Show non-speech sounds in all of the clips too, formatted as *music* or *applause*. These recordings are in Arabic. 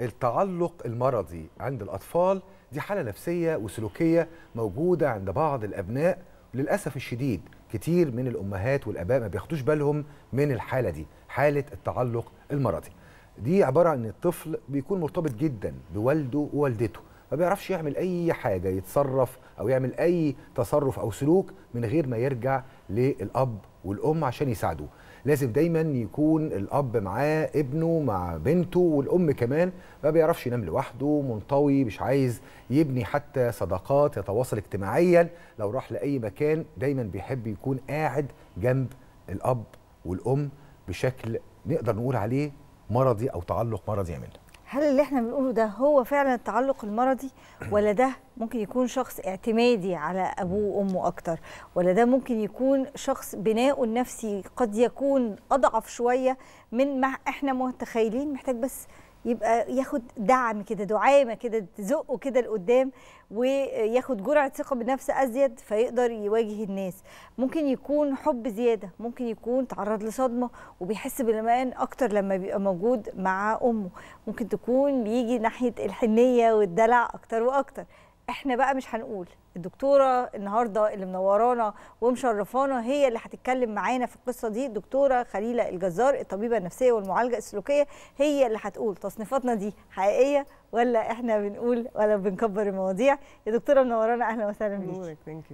التعلق المرضي عند الأطفال دي حالة نفسية وسلوكية موجودة عند بعض الأبناء للأسف الشديد كتير من الأمهات والآباء ما بياخدوش بالهم من الحالة دي حالة التعلق المرضي دي عبارة عن الطفل بيكون مرتبط جدا بوالده ووالدته ما بيعرفش يعمل أي حاجة يتصرف أو يعمل أي تصرف أو سلوك من غير ما يرجع للأب والأم عشان يساعدوه لازم دايما يكون الاب معاه ابنه مع بنته والام كمان ما بيعرفش ينام لوحده منطوي مش عايز يبني حتى صداقات يتواصل اجتماعيا لو راح لاي مكان دايما بيحب يكون قاعد جنب الاب والام بشكل نقدر نقول عليه مرضي او تعلق مرضي يعمل هل اللي احنا بنقوله ده هو فعلا التعلق المرضي ولا ده ممكن يكون شخص اعتمادي على ابوه وامه اكتر ولا ده ممكن يكون شخص بناؤه النفسي قد يكون اضعف شويه من ما احنا متخيلين محتاج بس يبقى ياخد دعم كده دعامه كده تزقه كده لقدام وياخد جرعه ثقه بالنفس ازيد فيقدر يواجه الناس ممكن يكون حب زياده ممكن يكون تعرض لصدمه وبيحس بالامان اكتر لما بيبقى موجود مع امه ممكن تكون بيجي ناحيه الحنيه والدلع اكتر واكتر احنا بقى مش هنقول الدكتوره النهارده اللي منورانا ومشرفانا هي اللي هتتكلم معانا في القصه دي الدكتوره خليله الجزار الطبيبه النفسيه والمعالجه السلوكيه هي اللي هتقول تصنيفاتنا دي حقيقيه ولا احنا بنقول ولا بنكبر المواضيع يا دكتوره منورانا اهلا وسهلا بيك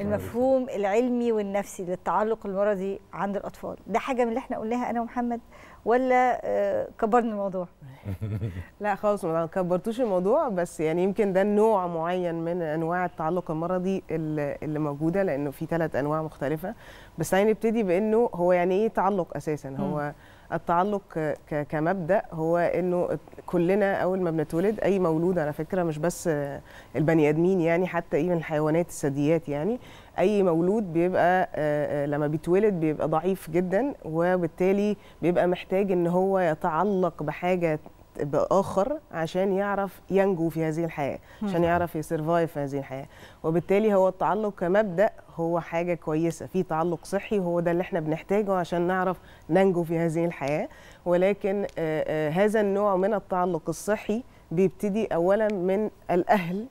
المفهوم العلمي والنفسي للتعلق المرضي عند الاطفال ده حاجه من اللي احنا قلناها انا ومحمد ولا آه، كبرنا الموضوع *laughs* لا خالص ما كبرتوش الموضوع بس يعني يمكن ده نوع معين من انواع التعلق المرضي اللي موجوده لانه في ثلاث انواع مختلفه بس يعني نبتدي بانه هو يعني ايه تعلق اساسا هو التعلق كمبدا هو انه كلنا اول ما بنتولد اي مولود على فكره مش بس البني ادمين يعني حتى ايه من الحيوانات الثدييات يعني اي مولود بيبقى آه، آه، لما بيتولد بيبقى ضعيف جدا وبالتالي بيبقى محتاج ان هو يتعلق بحاجه باخر عشان يعرف ينجو في هذه الحياه عشان يعرف يسرفايف في هذه الحياه وبالتالي هو التعلق كمبدا هو حاجه كويسه في تعلق صحي هو ده اللي احنا بنحتاجه عشان نعرف ننجو في هذه الحياه ولكن آه، هذا النوع من التعلق الصحي بيبتدي اولا من الاهل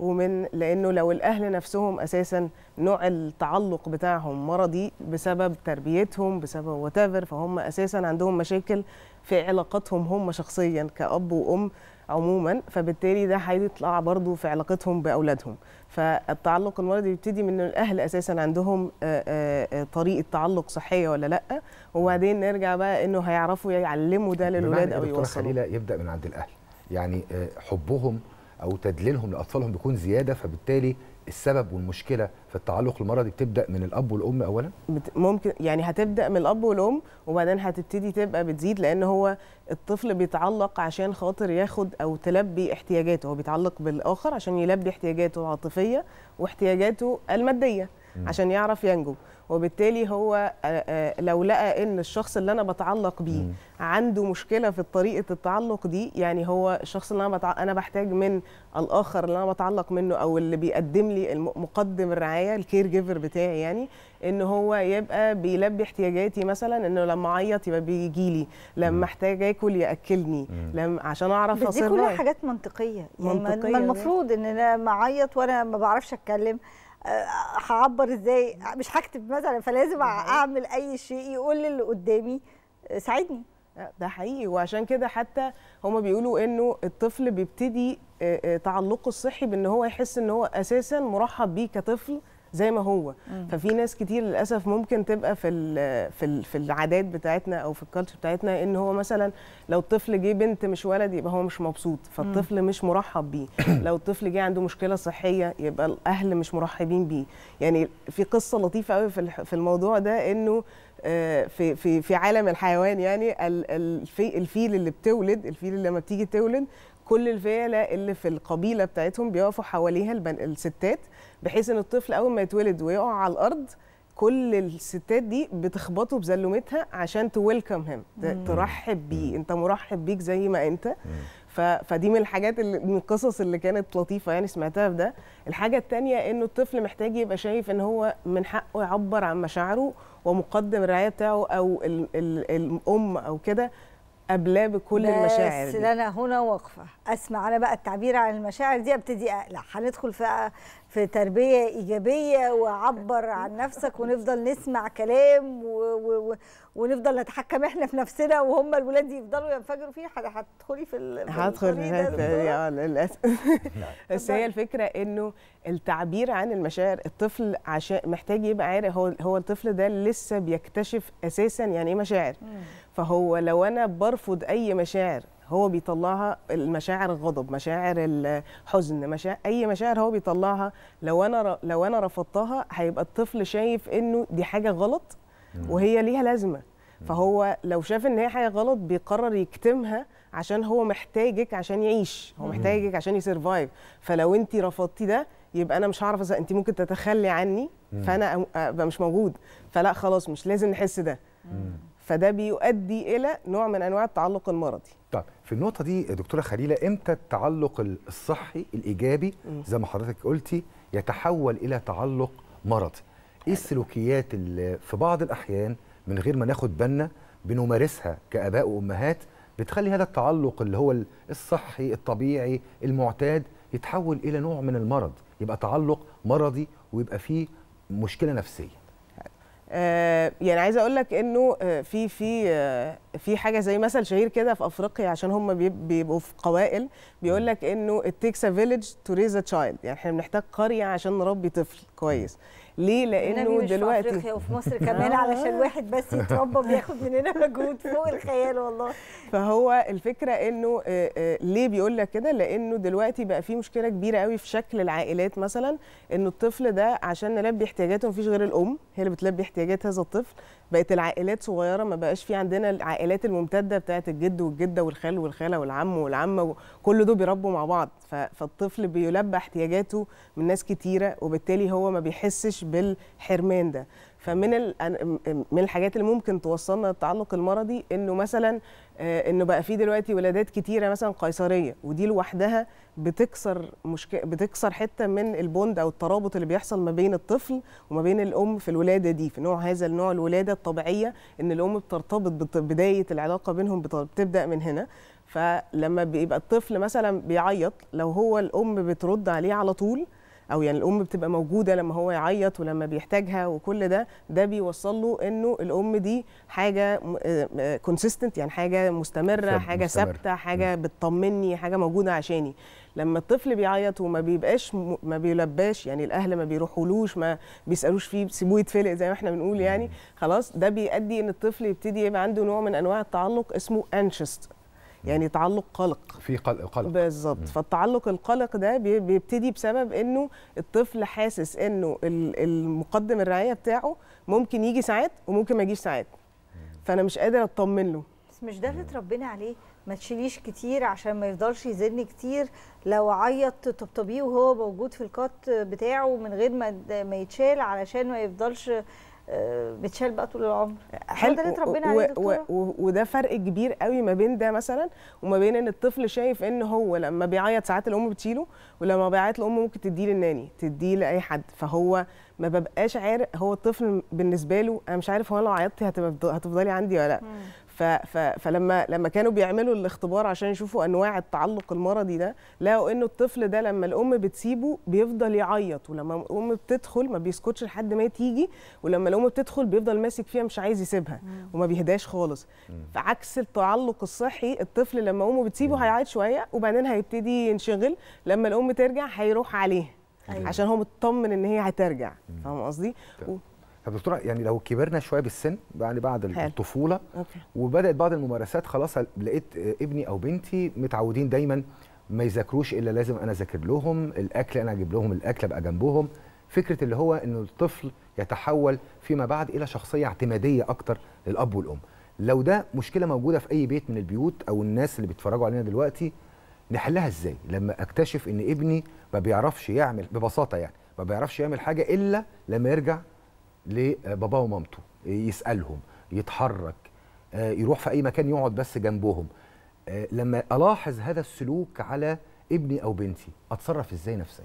ومن لانه لو الاهل نفسهم اساسا نوع التعلق بتاعهم مرضي بسبب تربيتهم بسبب واتيفر فهم اساسا عندهم مشاكل في علاقاتهم هم شخصيا كاب وام عموما فبالتالي ده هيطلع برضو في علاقتهم باولادهم فالتعلق المرضي بيبتدي من الاهل اساسا عندهم آه، آه، آه، طريقه تعلق صحيه ولا لا وبعدين نرجع بقى انه هيعرفوا يعلموا ده للولاد او يوصلوا يبدا من عند الاهل يعني حبهم او تدليلهم لاطفالهم بيكون زياده فبالتالي السبب والمشكله في التعلق المرضي بتبدا من الاب والام اولا ممكن يعني هتبدا من الاب والام وبعدين هتبتدي تبقى بتزيد لان هو الطفل بيتعلق عشان خاطر ياخد او تلبي احتياجاته هو بيتعلق بالاخر عشان يلبي احتياجاته العاطفيه واحتياجاته الماديه عشان يعرف ينجو وبالتالي هو آه، آه، لو لقى ان الشخص اللي انا بتعلق بيه عنده مشكله في طريقه التعلق دي يعني هو الشخص اللي انا انا بحتاج من الاخر اللي انا بتعلق منه او اللي بيقدم لي مقدم الرعايه الكير جيفر بتاعي يعني ان هو يبقى بيلبي احتياجاتي مثلا انه لما اعيط يبقى بيجي لي لما احتاج اكل ياكلني لما عشان اعرف اصل دي كلها حاجات منطقيه يعني منطقية ما المفروض ان انا اعيط وانا ما بعرفش اتكلم هعبر ازاي مش هكتب مثلا فلازم اعمل اي شيء يقول للي قدامي آه، ساعدني ده حقيقي وعشان كده حتى هما بيقولوا انه الطفل بيبتدي آه، آه، تعلقه الصحي بان هو يحس ان هو اساسا مرحب بيه كطفل زي ما هو مم. ففي ناس كتير للاسف ممكن تبقى في الـ في الـ في العادات بتاعتنا او في الكالتشر بتاعتنا ان هو مثلا لو الطفل جه بنت مش ولد يبقى هو مش مبسوط فالطفل مم. مش مرحب بيه *coughs* لو الطفل جه عنده مشكله صحيه يبقى الاهل مش مرحبين بيه يعني في قصه لطيفه قوي في الموضوع ده انه آه، في في في عالم الحيوان يعني الفيل اللي بتولد الفيل اللي لما بتيجي تولد كل الفيله اللي في القبيله بتاعتهم بيقفوا حواليها الستات بحيث ان الطفل اول ما يتولد ويقع على الارض كل الستات دي بتخبطه بزلومتها عشان تويلكم هيم ترحب بيه انت مرحب بيك زي ما انت ف... فدي من الحاجات اللي من القصص اللي كانت لطيفه يعني سمعتها في ده الحاجه الثانيه انه الطفل محتاج يبقى شايف ان هو من حقه يعبر عن مشاعره ومقدم الرعايه بتاعه او ال ال الام او كده قبلاه بكل المشاعر بس انا هنا واقفه اسمع انا بقى التعبير عن المشاعر دي ابتدي اقلع هندخل في في تربيه ايجابيه واعبر عن نفسك ونفضل نسمع كلام و... و... ونفضل نتحكم احنا في نفسنا وهم الولاد يفضلوا ينفجروا فيه هتدخلي في هدخل في اه للاسف *laughs* بس هي الفكره انه التعبير عن المشاعر الطفل عشان محتاج يبقى عارف هو هو الطفل ده لسه بيكتشف اساسا يعني ايه مشاعر فهو لو انا برفض اي مشاعر هو بيطلعها المشاعر الغضب مشاعر الحزن مشاعر اي مشاعر هو بيطلعها لو انا لو انا رفضتها هيبقى الطفل شايف انه دي حاجه غلط وهي ليها لازمه فهو لو شاف ان هي حاجه غلط بيقرر يكتمها عشان هو محتاجك عشان يعيش هو محتاجك عشان يسرفايف فلو انت رفضتي ده يبقى انا مش هعرف انت ممكن تتخلي عني فانا ابقى مش موجود فلا خلاص مش لازم نحس ده فده بيؤدي الى نوع من انواع التعلق المرضي طيب في النقطه دي دكتوره خليله امتى التعلق الصحي الايجابي زي ما حضرتك قلتي يتحول الى تعلق مرضي ايه السلوكيات اللي في بعض الاحيان من غير ما ناخد بالنا بنمارسها كاباء وامهات بتخلي هذا التعلق اللي هو الصحي الطبيعي المعتاد يتحول الى نوع من المرض يبقى تعلق مرضي ويبقى فيه مشكله نفسيه آه، يعني عايزه اقول لك انه آه، في في آه، في حاجه زي مثل شهير كده في افريقيا عشان هم بيبقوا في قوائل بيقول لك انه it takes a village to raise a child يعني احنا بنحتاج قريه عشان نربي طفل كويس ليه لانه دلوقتي في افريقيا وفي مصر *laughs* كمان آه. علشان واحد بس يتربى بياخد مننا مجهود فوق الخيال والله فهو الفكره انه آه، آه، ليه بيقول لك كده لانه دلوقتي بقى في مشكله كبيره قوي في شكل العائلات مثلا انه الطفل ده عشان نلبي احتياجاته مفيش غير الام هي اللي بتلبي احتياجات هذا الطفل بقت العائلات صغيره ما بقاش في عندنا العائلات الممتده بتاعه الجد والجده والخال والخاله والعم والعمه وكل دول بيربوا مع بعض فالطفل بيلبى احتياجاته من ناس كتيره وبالتالي هو ما بيحسش بالحرمان ده فمن من الحاجات اللي ممكن توصلنا للتعلق المرضي انه مثلا آه، انه بقى في دلوقتي ولادات كتيره مثلا قيصريه ودي لوحدها بتكسر مشكله بتكسر حته من البوند او الترابط اللي بيحصل ما بين الطفل وما بين الام في الولاده دي في نوع هذا النوع الولاده الطبيعيه ان الام بترتبط بدايه العلاقه بينهم بتبدا من هنا فلما بيبقى الطفل مثلا بيعيط لو هو الام بترد عليه على طول او يعني الام بتبقى موجوده لما هو يعيط ولما بيحتاجها وكل ده ده بيوصل له انه الام دي حاجه كونسيستنت آه، آه، يعني حاجه مستمره حاجه ثابته حاجه بتطمني حاجه موجوده عشاني لما الطفل بيعيط وما بيبقاش ما بيلباش يعني الاهل ما بيروحولوش ما بيسالوش فيه سيبوه يتفلق زي ما احنا بنقول يعني خلاص ده بيؤدي ان الطفل يبتدي يبقى عنده نوع من انواع التعلق اسمه انشست يعني تعلق قلق في قلق قلق بالظبط فالتعلق القلق ده بيبتدي بسبب انه الطفل حاسس انه المقدم الرعايه بتاعه ممكن يجي ساعات وممكن ما يجيش ساعات فانا مش قادر اطمن له بس مش ده اللي اتربينا عليه ما تشيليش كتير عشان ما يفضلش يزن كتير لو عيط تطبطبيه وهو موجود في الكات بتاعه من غير ما ما يتشال علشان ما يفضلش آه، بتشال بقى طول العمر حلو ربنا و... و... و... وده فرق كبير قوي ما بين ده مثلا وما بين ان الطفل شايف ان هو لما بيعيط ساعات الام بتشيله ولما بيعيط الام ممكن تديه للناني تديه لاي حد فهو ما ببقاش عارف هو الطفل بالنسبه له انا مش عارف هو لو عيطتي هتبقى هتفضلي عندي ولا لا فلما لما كانوا بيعملوا الاختبار عشان يشوفوا انواع التعلق المرضي ده لقوا انه الطفل ده لما الام بتسيبه بيفضل يعيط ولما الام بتدخل ما بيسكتش لحد ما تيجي ولما الام بتدخل بيفضل ماسك فيها مش عايز يسيبها وما بيهداش خالص عكس التعلق الصحي الطفل لما امه بتسيبه هيعيط شويه وبعدين هيبتدي ينشغل لما الام ترجع هيروح عليه عشان هو مطمن ان هي هترجع فاهم قصدي فدكتوره يعني لو كبرنا شويه بالسن يعني بعد حل. الطفوله أوكي. وبدات بعض الممارسات خلاص لقيت آه، ابني او بنتي متعودين دايما ما يذاكروش الا لازم انا اذاكر لهم الاكل انا اجيب لهم الاكل ابقى جنبهم فكره اللي هو ان الطفل يتحول فيما بعد الى شخصيه اعتماديه اكتر للاب والام لو ده مشكله موجوده في اي بيت من البيوت او الناس اللي بيتفرجوا علينا دلوقتي نحلها ازاي لما اكتشف ان ابني ما بيعرفش يعمل ببساطه يعني ما بيعرفش يعمل حاجه الا لما يرجع لباباه ومامته يسالهم يتحرك آه، يروح في اي مكان يقعد بس جنبهم آه، لما الاحظ هذا السلوك على ابني او بنتي اتصرف ازاي نفسيا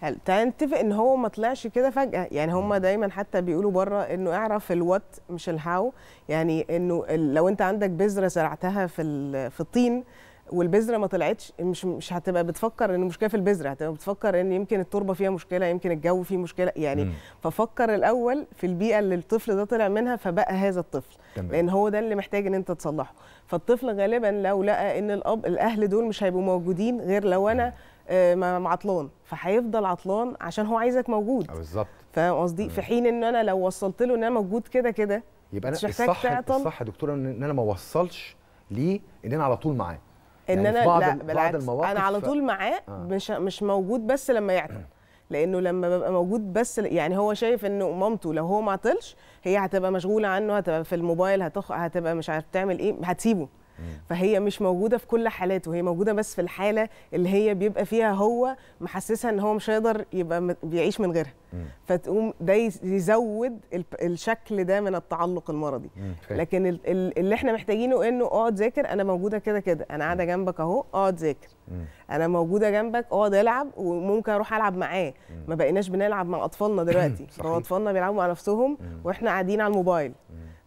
حلو تعال نتفق ان هو ما طلعش كده فجاه يعني هم دايما حتى بيقولوا بره انه اعرف الوات مش الهاو يعني انه لو انت عندك بذره زرعتها في في الطين والبذره ما طلعتش مش مش هتبقى بتفكر ان المشكله في البذره هتبقى بتفكر ان يمكن التربه فيها مشكله يمكن الجو فيه مشكله يعني مم. ففكر الاول في البيئه اللي الطفل ده طلع منها فبقى هذا الطفل تمام. لان هو ده اللي محتاج ان انت تصلحه فالطفل غالبا لو لقى ان الاب الاهل دول مش هيبقوا موجودين غير لو انا آه عطلان فهيفضل عطلان عشان هو عايزك موجود آه، بالظبط فاهم قصدي في حين ان انا لو وصلت له ان انا موجود كده كده يبقى انا الصح الصح يا دكتوره ان انا ما وصلش ليه ان انا على طول معاه يعني ان يعني انا لا بالعكس انا على طول معاه آه. مش مش موجود بس لما يعطل لانه لما ببقى موجود بس يعني هو شايف انه مامته لو هو ما عطلش هي هتبقى مشغوله عنه هتبقى في الموبايل هتخ... هتبقى مش عارف تعمل ايه هتسيبه فهي مش موجوده في كل حالاته هي موجوده بس في الحاله اللي هي بيبقى فيها هو محسسها ان هو مش هيقدر يبقى بيعيش من غيرها فتقوم ده يزود الشكل ده من التعلق المرضي لكن اللي احنا محتاجينه انه اقعد ذاكر انا موجوده كده كده انا قاعده جنبك اهو اقعد ذاكر انا موجوده جنبك اقعد العب وممكن اروح العب معاه ما بقيناش بنلعب مع اطفالنا دلوقتي *laughs* هو اطفالنا بيلعبوا مع نفسهم واحنا قاعدين على الموبايل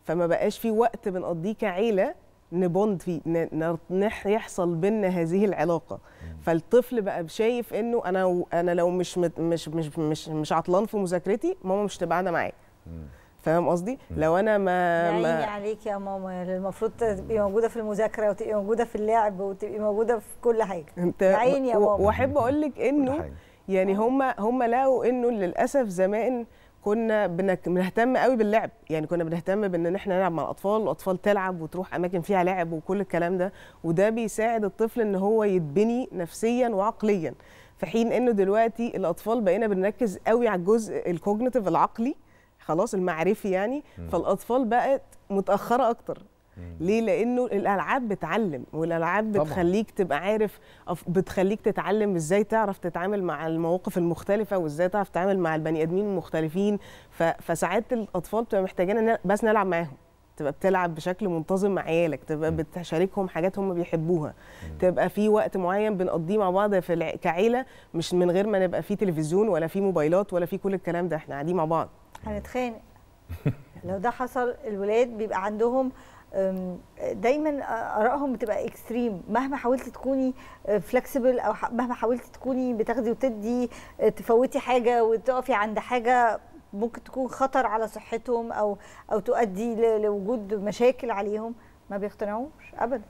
فما بقاش في وقت بنقضيه كعيله نبوند فيه يحصل بينا هذه العلاقه فالطفل بقى شايف انه انا انا لو مش مش مش مش, مش عطلان في مذاكرتي ماما مش تبقى قاعده معايا فاهم قصدي لو انا ما ما عليك يا ماما يعني المفروض تبقي موجوده في المذاكره وتبقي موجوده في اللعب وتبقي موجوده في كل حاجه انت عيني يا ماما واحب اقول لك انه يعني هم هم لقوا انه للاسف زمان كنا بنهتم قوي باللعب يعني كنا بنهتم بان احنا نلعب مع الاطفال والاطفال تلعب وتروح اماكن فيها لعب وكل الكلام ده وده بيساعد الطفل ان هو يتبني نفسيا وعقليا في حين انه دلوقتي الاطفال بقينا بنركز قوي على الجزء الكوجنيتيف العقلي خلاص المعرفي يعني فالاطفال بقت متاخره اكتر ليه لانه الالعاب بتعلم والالعاب بتخليك طبعا. تبقى عارف بتخليك تتعلم ازاي تعرف تتعامل مع المواقف المختلفه وازاي تعرف تتعامل مع البني ادمين المختلفين فساعات الاطفال بتبقى محتاجين بس نلعب معاهم تبقى بتلعب بشكل منتظم مع عيالك تبقى بتشاركهم حاجات هم بيحبوها تبقى في وقت معين بنقضيه مع بعض في الع... كعيله مش من غير ما نبقى في تلفزيون ولا في موبايلات ولا في كل الكلام ده احنا قاعدين مع بعض هنتخانق لو ده حصل الولاد بيبقى عندهم دايما ارائهم بتبقى اكستريم مهما حاولتي تكوني فلكسيبل او مهما حاولتي تكوني بتاخدي وتدي آه، تفوتي حاجه وتقفي عند حاجه ممكن تكون خطر على صحتهم او او تؤدي لوجود مشاكل عليهم ما بيقتنعوش ابدا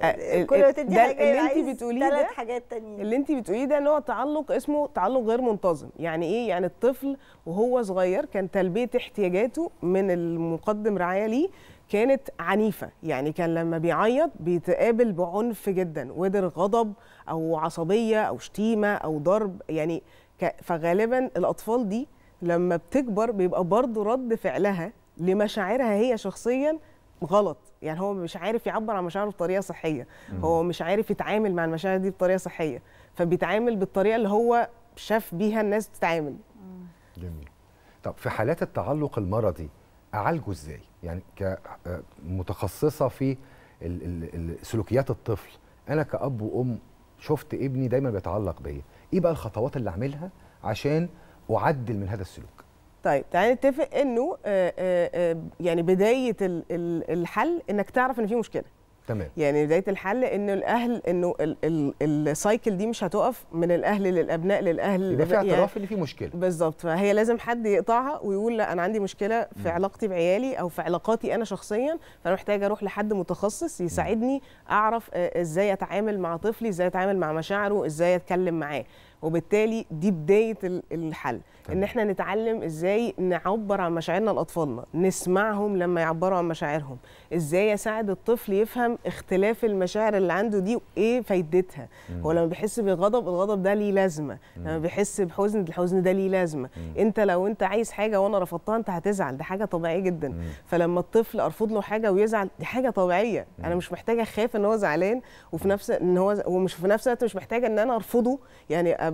آه، آه، كل تدي ده حاجه اللي انت بتقوليه ده حاجات تانية. اللي انت بتقوليه ده نوع هو تعلق اسمه تعلق غير منتظم يعني ايه يعني الطفل وهو صغير كان تلبيه احتياجاته من المقدم رعايه ليه كانت عنيفه يعني كان لما بيعيط بيتقابل بعنف جدا ودر غضب او عصبيه او شتيمه او ضرب يعني فغالبا الاطفال دي لما بتكبر بيبقى برضه رد فعلها لمشاعرها هي شخصيا غلط يعني هو مش عارف يعبر عن مشاعره بطريقه صحيه هو مش عارف يتعامل مع المشاعر دي بطريقه صحيه فبيتعامل بالطريقه اللي هو شاف بيها الناس بتتعامل جميل طب في حالات التعلق المرضي اعالجه ازاي يعني كمتخصصه في سلوكيات الطفل انا كاب وام شفت ابني دايما بيتعلق بيا ايه بقى الخطوات اللي اعملها عشان اعدل من هذا السلوك طيب تعالى نتفق انه آه، آه، آه، يعني بدايه الحل انك تعرف ان في مشكله تمام يعني بدايه الحل ان الاهل انه السايكل دي مش هتقف من الاهل للابناء للاهل يبقى في يعني اعتراف ان في مشكله بالظبط فهي لازم حد يقطعها ويقول لا انا عندي مشكله في م. علاقتي بعيالي او في علاقاتي انا شخصيا فانا محتاجه اروح لحد متخصص يساعدني اعرف آه، ازاي اتعامل مع طفلي ازاي اتعامل مع مشاعره ازاي اتكلم معاه وبالتالي دي بدايه الحل طيب. ان احنا نتعلم ازاي نعبر عن مشاعرنا لاطفالنا نسمعهم لما يعبروا عن مشاعرهم ازاي اساعد الطفل يفهم اختلاف المشاعر اللي عنده دي وايه فايدتها هو لما بيحس بغضب الغضب ده ليه لازمه مم. لما بيحس بحزن الحزن ده ليه لازمه مم. انت لو انت عايز حاجه وانا رفضتها انت هتزعل دي حاجه طبيعيه جدا مم. فلما الطفل ارفض له حاجه ويزعل دي حاجه طبيعيه مم. انا مش محتاجه اخاف ان هو زعلان وفي نفس ان هو ومش في نفس الوقت مش محتاجه ان انا ارفضه يعني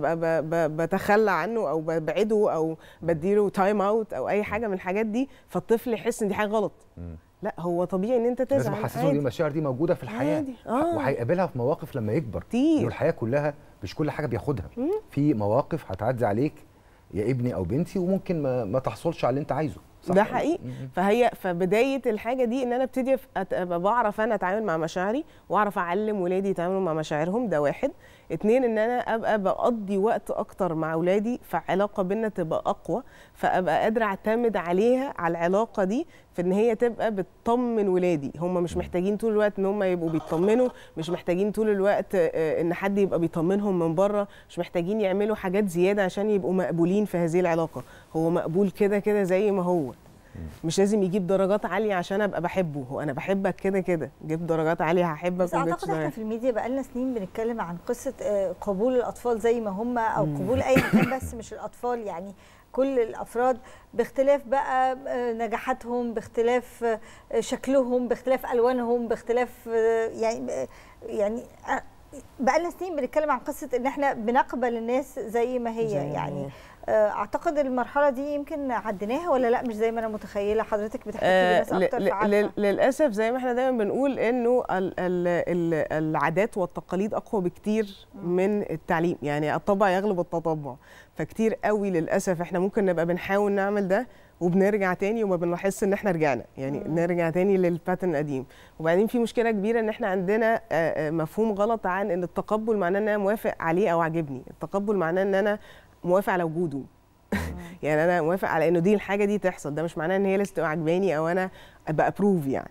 بتخلى عنه او ببعده او بديله تايم اوت او اي حاجه من الحاجات دي فالطفل يحس ان دي حاجه غلط لا هو طبيعي ان انت تزعل لازم احسسه ان المشاعر دي موجوده في الحياه آه. وهيقابلها في مواقف لما يكبر كتير الحياه كلها مش كل حاجه بياخدها مم. في مواقف هتعدي عليك يا ابني او بنتي وممكن ما, ما تحصلش على اللي انت عايزه صح ده حقيقي مم. فهي فبدايه الحاجه دي ان انا ابتدي ابقى بعرف انا اتعامل مع مشاعري واعرف اعلم ولادي يتعاملوا مع مشاعرهم ده واحد اتنين ان انا ابقى بقضي وقت اكتر مع اولادي فعلاقه بينا تبقى اقوى فابقى قادره اعتمد عليها على العلاقه دي في ان هي تبقى بتطمن ولادي هم مش محتاجين طول الوقت ان هم يبقوا بيطمنوا مش محتاجين طول الوقت آه، آه، ان حد يبقى بيطمنهم من بره مش محتاجين يعملوا حاجات زياده عشان يبقوا مقبولين في هذه العلاقه هو مقبول كده كده زي ما هو مش لازم يجيب درجات عاليه عشان ابقى بحبه هو انا بحبك كده كده جيب درجات عاليه هحبك بس اعتقد احنا في الميديا بقالنا سنين بنتكلم عن قصه آه، قبول الاطفال زي ما هم او قبول اي مكان بس مش الاطفال يعني كل الافراد باختلاف بقى آه، نجاحاتهم باختلاف آه، شكلهم باختلاف الوانهم باختلاف يعني يعني بقالنا سنين بنتكلم عن قصه ان احنا بنقبل الناس زي ما هي زي يعني آه، اعتقد المرحله دي يمكن عديناها ولا لا مش زي ما انا متخيله حضرتك بتحكي آه للناس اكتر للاسف زي ما احنا دايما بنقول انه العادات والتقاليد اقوى بكتير من التعليم يعني الطبع يغلب التطبع فكتير قوي للاسف احنا ممكن نبقى بنحاول نعمل ده وبنرجع تاني وما بنحس ان احنا رجعنا يعني مم. نرجع تاني للباترن القديم وبعدين في مشكله كبيره ان احنا عندنا آه، آه، مفهوم غلط عن ان التقبل معناه ان انا موافق عليه او عاجبني التقبل معناه ان انا موافق على وجوده *laughs* يعني انا موافق على انه دي الحاجه دي تحصل ده مش معناه ان هي لازم تبقى عجباني او انا ابقى ابروف يعني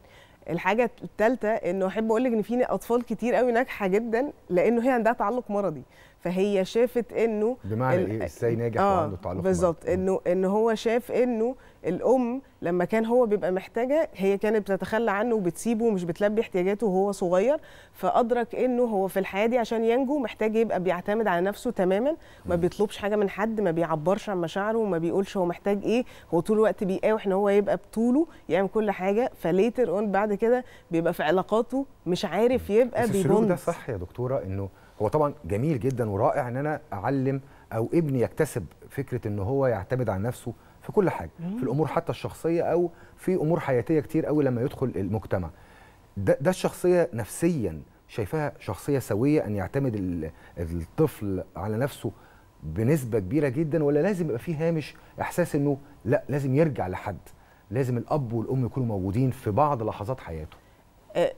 الحاجه الثالثه انه احب اقول لك ان في اطفال كتير قوي ناجحه جدا لانه هي عندها تعلق مرضي فهي شافت انه بمعنى ايه ازاي ناجح آه وعنده تعلق بالظبط انه ان هو شاف انه الام لما كان هو بيبقى محتاجه هي كانت بتتخلى عنه وبتسيبه ومش بتلبي احتياجاته وهو صغير فادرك انه هو في الحياه دي عشان ينجو محتاج يبقى بيعتمد على نفسه تماما ما بيطلبش حاجه من حد ما بيعبرش عن مشاعره وما بيقولش هو محتاج ايه هو طول الوقت بيقاوح ان هو يبقى بطوله يعمل كل حاجه فليتر اون بعد كده بيبقى في علاقاته مش عارف يبقى بيبوند ده صح يا دكتوره انه هو طبعا جميل جدا ورائع ان انا اعلم او ابني يكتسب فكره ان هو يعتمد على نفسه في كل حاجه في الامور حتى الشخصيه او في امور حياتيه كتير قوي لما يدخل المجتمع ده, ده الشخصيه نفسيا شايفاها شخصيه سويه ان يعتمد الطفل على نفسه بنسبه كبيره جدا ولا لازم يبقى فيه هامش احساس انه لا لازم يرجع لحد لازم الاب والام يكونوا موجودين في بعض لحظات حياته آه،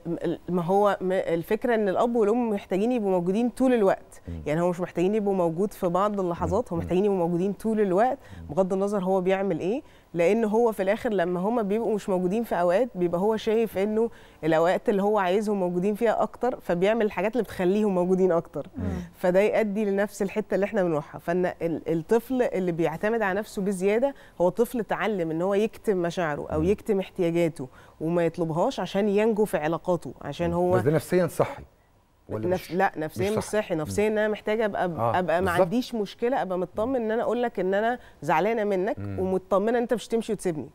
ما هو الفكره ان الاب والام محتاجين يبقوا موجودين طول الوقت يعني هو مش محتاجين يبقوا موجود في بعض اللحظات هم محتاجين يبقوا موجودين طول الوقت بغض النظر هو بيعمل ايه لان هو في الاخر لما هما بيبقوا مش موجودين في اوقات بيبقى هو شايف انه الاوقات اللي هو عايزهم موجودين فيها اكتر فبيعمل الحاجات اللي بتخليهم موجودين اكتر مم. فده يؤدي لنفس الحته اللي احنا بنروحها فان الطفل اللي بيعتمد على نفسه بزياده هو طفل اتعلم ان هو يكتم مشاعره او يكتم احتياجاته وما يطلبهاش عشان ينجو في علاقاته عشان هو بس ده نفسيا صحي ولا نف... لا نفسيا مش, مش صحي نفسيا ان انا محتاجه ابقى آه. ابقى ما عنديش مشكله ابقى مطمن ان انا اقول لك ان انا زعلانه منك مم. ومطمنه ان انت مش تمشي وتسيبني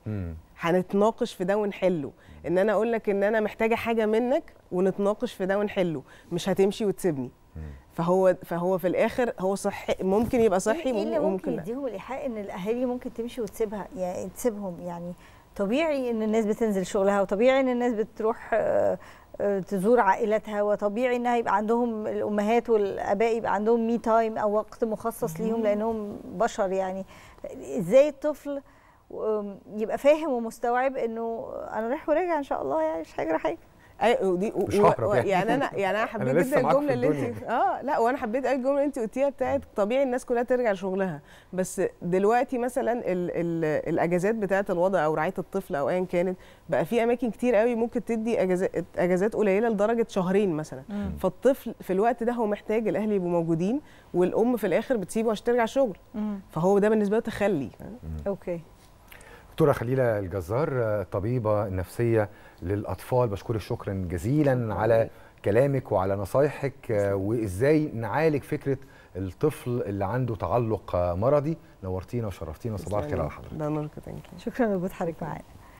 هنتناقش في ده ونحله ان انا اقول لك ان انا محتاجه حاجه منك ونتناقش في ده ونحله مش هتمشي وتسيبني فهو فهو في الاخر هو صحي ممكن يبقى صحي إيه اللي ممكن يديهم الايحاء ان الاهالي ممكن تمشي وتسيبها يعني تسيبهم يعني طبيعي ان الناس بتنزل شغلها وطبيعي ان الناس بتروح آه، تزور عائلتها وطبيعي انها يبقى عندهم الامهات والاباء يبقى عندهم مي تايم او وقت مخصص ليهم لانهم بشر يعني ازاي الطفل يبقى فاهم ومستوعب انه انا رايح وراجع ان شاء الله يعني مش هجرى حاجه اي ودي و... مش و... يعني. يعني انا *laughs* يعني انا حبيت جدا الجمله اللي انت *laughs* اه لا وانا حبيت قوي الجمله اللي انت قلتيها بتاعت طبيعي الناس كلها ترجع شغلها بس دلوقتي مثلا ال... ال... الاجازات بتاعه الوضع او رعايه الطفل او ايا كانت بقى في اماكن كتير قوي ممكن تدي اجازات اجازات قليله لدرجه شهرين مثلا مم. فالطفل في الوقت ده هو محتاج الاهل يبقوا موجودين والام في الاخر بتسيبه عشان ترجع شغل مم. فهو ده بالنسبه له تخلي اوكي دكتوره خليله الجزار طبيبه نفسيه للاطفال بشكرك شكرا جزيلا على كلامك وعلى نصايحك وازاي نعالج فكره الطفل اللي عنده تعلق مرضي نورتينا وشرفتينا صباح الخير على حضرتك شكرا لوجود حضرتك معانا